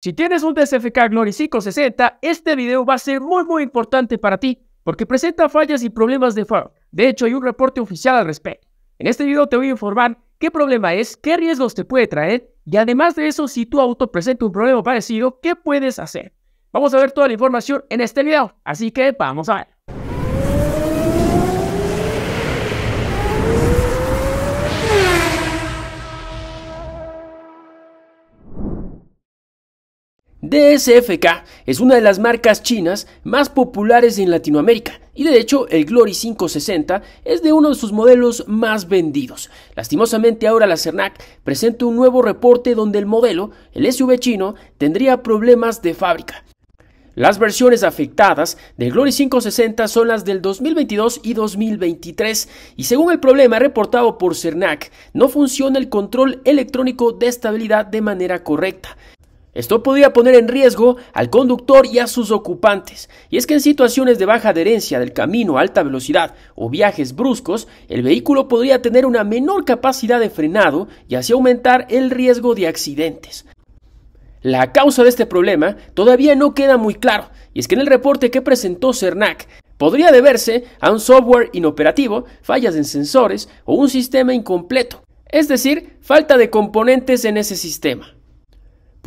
Si tienes un DSFK Glory 560, este video va a ser muy muy importante para ti, porque presenta fallas y problemas de firmware. De hecho, hay un reporte oficial al respecto. En este video te voy a informar qué problema es, qué riesgos te puede traer, y además de eso, si tu auto presenta un problema parecido, ¿qué puedes hacer? Vamos a ver toda la información en este video, así que vamos a ver. DSFK es una de las marcas chinas más populares en Latinoamérica y de hecho el Glory 560 es de uno de sus modelos más vendidos. Lastimosamente ahora la CERNAC presenta un nuevo reporte donde el modelo, el SUV chino, tendría problemas de fábrica. Las versiones afectadas del Glory 560 son las del 2022 y 2023 y según el problema reportado por CERNAC, no funciona el control electrónico de estabilidad de manera correcta. Esto podría poner en riesgo al conductor y a sus ocupantes, y es que en situaciones de baja adherencia del camino a alta velocidad o viajes bruscos, el vehículo podría tener una menor capacidad de frenado y así aumentar el riesgo de accidentes. La causa de este problema todavía no queda muy claro, y es que en el reporte que presentó CERNAC podría deberse a un software inoperativo, fallas en sensores o un sistema incompleto, es decir, falta de componentes en ese sistema.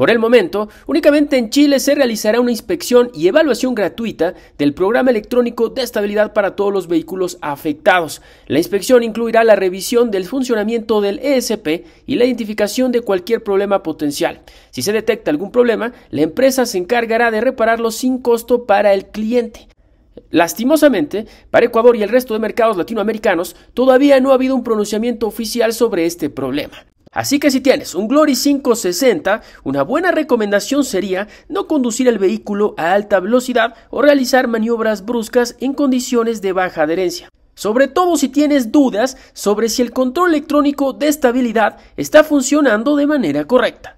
Por el momento, únicamente en Chile se realizará una inspección y evaluación gratuita del programa electrónico de estabilidad para todos los vehículos afectados. La inspección incluirá la revisión del funcionamiento del ESP y la identificación de cualquier problema potencial. Si se detecta algún problema, la empresa se encargará de repararlo sin costo para el cliente. Lastimosamente, para Ecuador y el resto de mercados latinoamericanos, todavía no ha habido un pronunciamiento oficial sobre este problema. Así que si tienes un Glory 560, una buena recomendación sería no conducir el vehículo a alta velocidad o realizar maniobras bruscas en condiciones de baja adherencia. Sobre todo si tienes dudas sobre si el control electrónico de estabilidad está funcionando de manera correcta.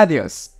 Adiós.